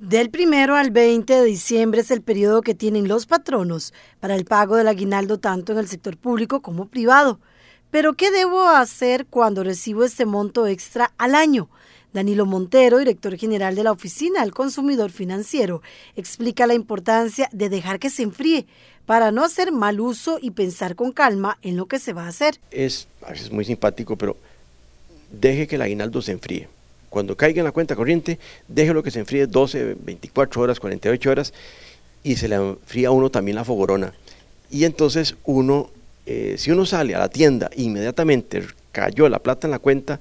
Del primero al 20 de diciembre es el periodo que tienen los patronos para el pago del aguinaldo tanto en el sector público como privado. Pero ¿qué debo hacer cuando recibo este monto extra al año? Danilo Montero, director general de la Oficina del Consumidor Financiero, explica la importancia de dejar que se enfríe para no hacer mal uso y pensar con calma en lo que se va a hacer. Es, es muy simpático, pero deje que el aguinaldo se enfríe cuando caiga en la cuenta corriente, déjelo que se enfríe 12, 24 horas, 48 horas y se le enfría a uno también la fogorona. Y entonces uno, eh, si uno sale a la tienda inmediatamente cayó la plata en la cuenta,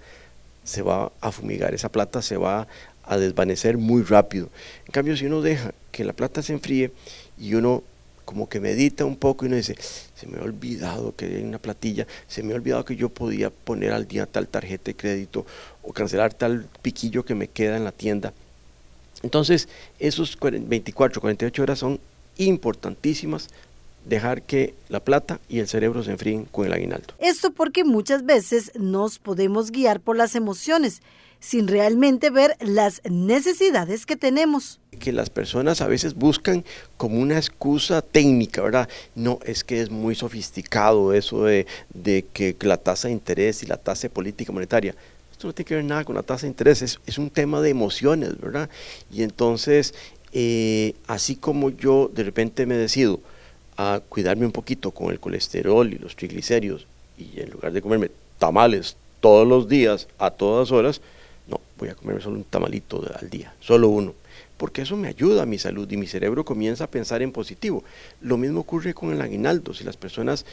se va a fumigar, esa plata se va a desvanecer muy rápido. En cambio, si uno deja que la plata se enfríe y uno como que medita un poco y uno dice, se me ha olvidado que hay una platilla, se me ha olvidado que yo podía poner al día tal tarjeta de crédito o cancelar tal piquillo que me queda en la tienda. Entonces, esos 24, 48 horas son importantísimas dejar que la plata y el cerebro se enfríen con el aguinaldo. Esto porque muchas veces nos podemos guiar por las emociones sin realmente ver las necesidades que tenemos. Que las personas a veces buscan como una excusa técnica, ¿verdad? No, es que es muy sofisticado eso de, que la tasa de interés y la tasa de política monetaria. Esto no tiene que ver nada con la tasa de interés, es, un tema de emociones, ¿verdad? Y entonces, eh, así como yo de repente me decido, a cuidarme un poquito con el colesterol y los triglicéridos y en lugar de comerme tamales todos los días, a todas horas, no, voy a comerme solo un tamalito al día, solo uno, porque eso me ayuda a mi salud y mi cerebro comienza a pensar en positivo. Lo mismo ocurre con el aguinaldo, si las personas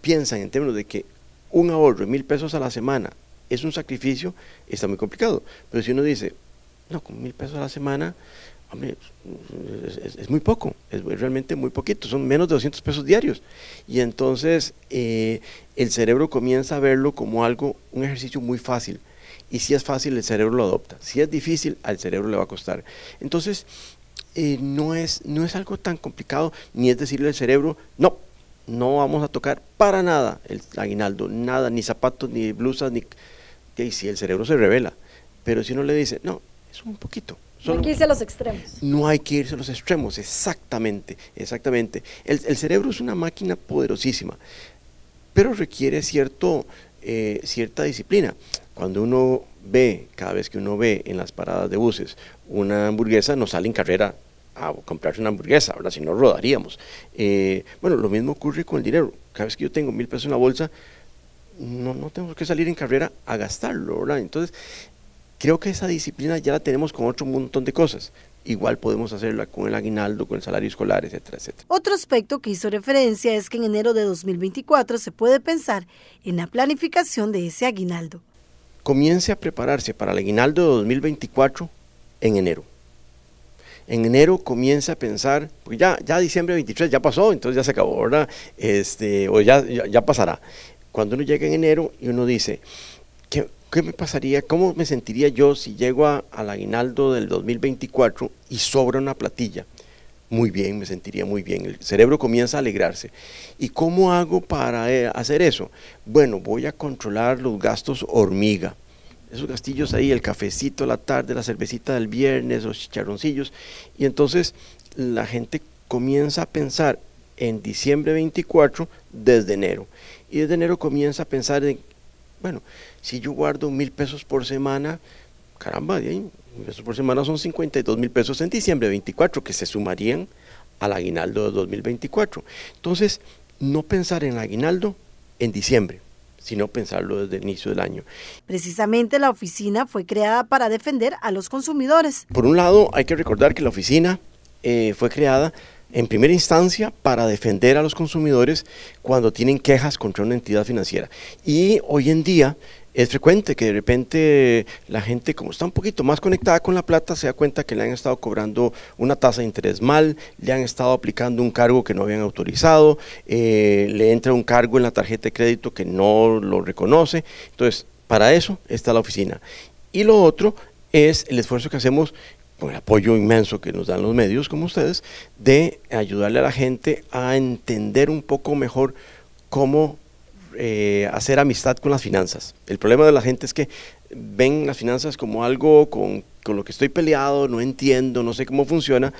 piensan en términos de que un ahorro de mil pesos a la semana es un sacrificio, está muy complicado, pero si uno dice, no, con mil pesos a la semana Hombre, es, muy poco, es realmente muy poquito, son menos de 200 pesos diarios. Y entonces eh, el cerebro comienza a verlo como algo, un ejercicio muy fácil. Y si es fácil, el cerebro lo adopta. Si es difícil, al cerebro le va a costar. Entonces, eh, no, es, no es algo tan complicado, ni es decirle al cerebro, no, no vamos a tocar para nada el aguinaldo, nada, ni zapatos, ni blusas, ni... Y si el cerebro se revela, pero si uno le dice, no, es un poquito, no hay que irse a los extremos. No hay que irse a los extremos, exactamente, exactamente. El, cerebro es una máquina poderosísima, pero requiere cierto, eh, cierta disciplina. Cuando uno ve, cada vez que uno ve en las paradas de buses una hamburguesa, no sale en carrera a comprarse una hamburguesa, Ahora Si no rodaríamos. Eh, bueno, lo mismo ocurre con el dinero. Cada vez que yo tengo mil pesos en la bolsa, no, no tengo que salir en carrera a gastarlo, ¿verdad? Entonces, Creo que esa disciplina ya la tenemos con otro montón de cosas. Igual podemos hacerla con el aguinaldo, con el salario escolar, etcétera, etcétera. Otro aspecto que hizo referencia es que en enero de 2024 se puede pensar en la planificación de ese aguinaldo. Comience a prepararse para el aguinaldo de 2024 en enero. En enero comienza a pensar, pues ya, ya diciembre 23 ya pasó, entonces ya se acabó, ¿verdad? Este, o ya, ya, ya pasará. Cuando uno llega en enero y uno dice, ¿qué me pasaría? ¿Cómo me sentiría yo si llego al aguinaldo del 2024 y sobra una platilla? Muy bien, me sentiría muy bien. El cerebro comienza a alegrarse. ¿Y cómo hago para eh, hacer eso? Bueno, voy a controlar los gastos hormiga. Esos gastillos ahí, el cafecito la tarde, la cervecita del viernes, los chicharroncillos. Y entonces la gente comienza a pensar en diciembre 24 desde enero. Y desde enero comienza a pensar en bueno, si yo guardo mil pesos por semana, caramba, mil pesos por semana son 52 mil pesos en diciembre 24 que se sumarían al aguinaldo de 2024. Entonces, no pensar en el aguinaldo en diciembre, sino pensarlo desde el inicio del año. Precisamente la oficina fue creada para defender a los consumidores. Por un lado, hay que recordar que la oficina eh, fue creada en primera instancia para defender a los consumidores cuando tienen quejas contra una entidad financiera. Y hoy en día es frecuente que de repente la gente, como está un poquito más conectada con la plata, se da cuenta que le han estado cobrando una tasa de interés mal, le han estado aplicando un cargo que no habían autorizado, eh, le entra un cargo en la tarjeta de crédito que no lo reconoce. Entonces, para eso está la oficina. Y lo otro es el esfuerzo que hacemos con el apoyo inmenso que nos dan los medios como ustedes, de ayudarle a la gente a entender un poco mejor cómo eh, hacer amistad con las finanzas. El problema de la gente es que ven las finanzas como algo con, lo que estoy peleado, no entiendo, no sé cómo funciona,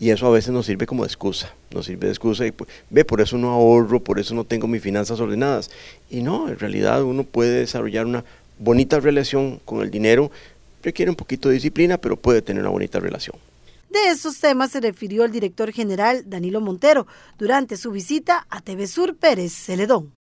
y eso a veces nos sirve como excusa, nos sirve de excusa y pues, ve, por eso no ahorro, por eso no tengo mis finanzas ordenadas. Y no, en realidad uno puede desarrollar una bonita relación con el dinero requiere un poquito de disciplina, pero puede tener una bonita relación. De esos temas se refirió el director general Danilo Montero durante su visita a TV Sur Pérez Celedón.